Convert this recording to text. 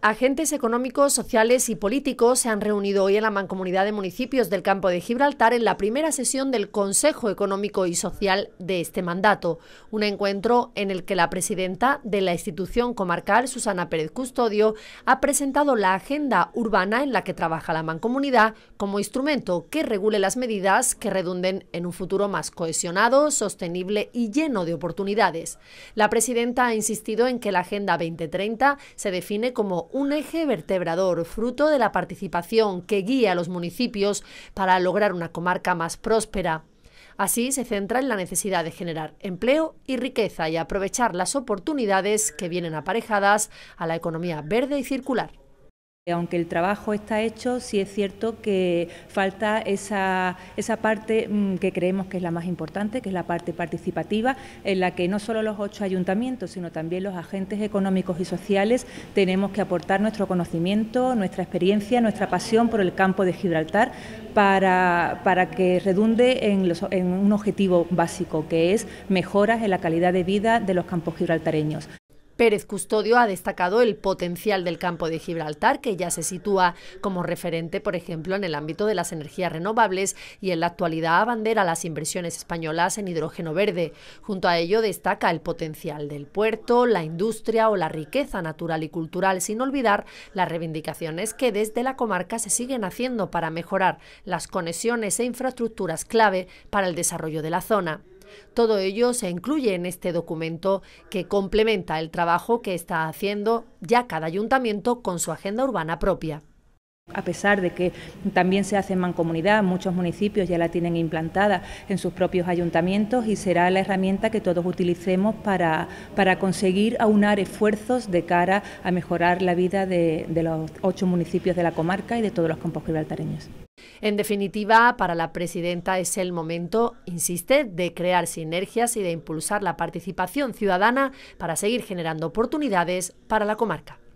Agentes económicos, sociales y políticos se han reunido hoy en la Mancomunidad de Municipios del Campo de Gibraltar en la primera sesión del Consejo Económico y Social de este mandato, un encuentro en el que la presidenta de la institución comarcal, Susana Pérez Custodio, ha presentado la agenda urbana en la que trabaja la Mancomunidad como instrumento que regule las medidas que redunden en un futuro más cohesionado, sostenible y lleno de oportunidades. La presidenta ha insistido en que la Agenda 2030 se define como un eje vertebrador, fruto de la participación que guía a los municipios para lograr una comarca más próspera. Así se centra en la necesidad de generar empleo y riqueza y aprovechar las oportunidades que vienen aparejadas a la economía verde y circular. Aunque el trabajo está hecho, sí es cierto que falta esa, parte mm, que creemos que es la más importante, que es la parte participativa, en la que no solo los ocho ayuntamientos, sino también los agentes económicos y sociales tenemos que aportar nuestro conocimiento, nuestra experiencia, nuestra pasión por el campo de Gibraltar para, que redunde en, en un objetivo básico, que es mejoras en la calidad de vida de los campos gibraltareños. Pérez Custodio ha destacado el potencial del campo de Gibraltar, que ya se sitúa como referente, por ejemplo, en el ámbito de las energías renovables y en la actualidad abandera las inversiones españolas en hidrógeno verde. Junto a ello destaca el potencial del puerto, la industria o la riqueza natural y cultural, sin olvidar las reivindicaciones que desde la comarca se siguen haciendo para mejorar las conexiones e infraestructuras clave para el desarrollo de la zona. Todo ello se incluye en este documento que complementa el trabajo que está haciendo ya cada ayuntamiento con su agenda urbana propia. A pesar de que también se hace en mancomunidad, muchos municipios ya la tienen implantada en sus propios ayuntamientos y será la herramienta que todos utilicemos para, conseguir aunar esfuerzos de cara a mejorar la vida de, de los ocho municipios de la comarca y de todos los campos gibraltareños. En definitiva, para la presidenta es el momento, insiste, de crear sinergias y de impulsar la participación ciudadana para seguir generando oportunidades para la comarca.